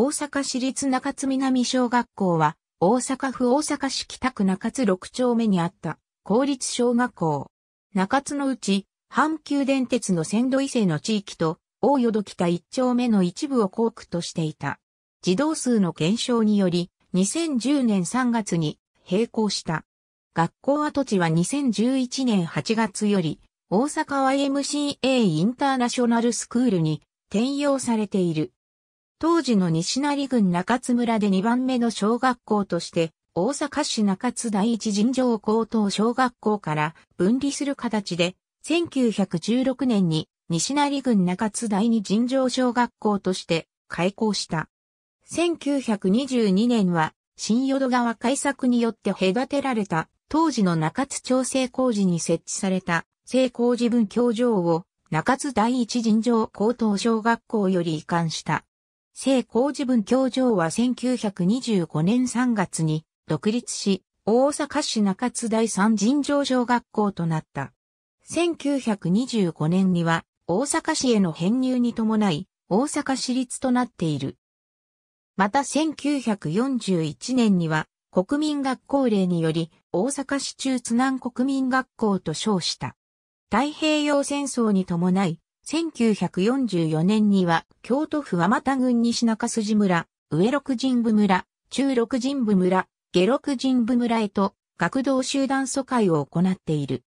大阪市立中津南小学校は、大阪府大阪市北区中津6丁目にあった、公立小学校。中津のうち、阪急電鉄の線路異性の地域と、大淀北1丁目の一部を校区としていた。児童数の減少により、2010年3月に閉校した。学校跡地は2011年8月より、大阪 YMCA インターナショナルスクールに転用されている。当時の西成郡中津村で2番目の小学校として、大阪市中津第一尋常高等小学校から分離する形で、1916年に西成郡中津第二尋常小学校として開校した。1922年は、新淀川改作によって隔てられた、当時の中津調整工事に設置された、成功事分教場を、中津第一尋常高等小学校より移管した。聖光寺文教場は1925年3月に独立し、大阪市中津第三尋常小学校となった。1925年には大阪市への編入に伴い、大阪市立となっている。また1941年には国民学校令により大阪市中津南国民学校と称した。太平洋戦争に伴い1944年には、京都府また、郡西中筋村、上六神部村、中六神部村、下六神部村へと、学童集団疎開を行っている。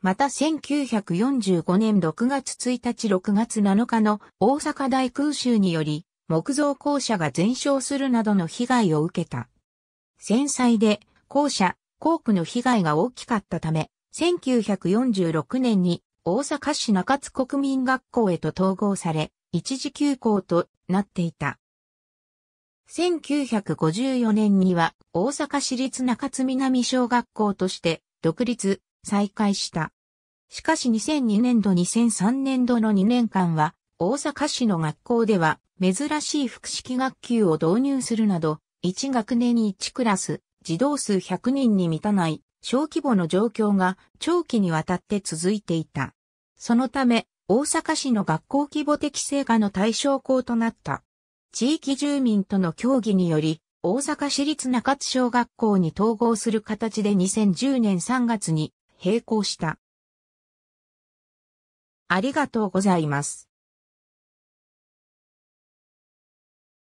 また1945年6月1日6月7日の大阪大空襲により、木造校舎が全焼するなどの被害を受けた。戦災で校舎、校区の被害が大きかったため、1946年に大阪市中津国民学校へと統合され、一時休校となっていた。1954年には大阪市立中津南小学校として独立、再開した。しかし2002年度2003年度の2年間は大阪市の学校では珍しい複式学級を導入するなど、1学年に1クラス、児童数100人に満たない小規模の状況が長期にわたって続いていた。そのため、大阪市の学校規模適正化の対象校となった。地域住民との協議により、大阪市立中津小学校に統合する形で2010年3月に並行した。ありがとうございます。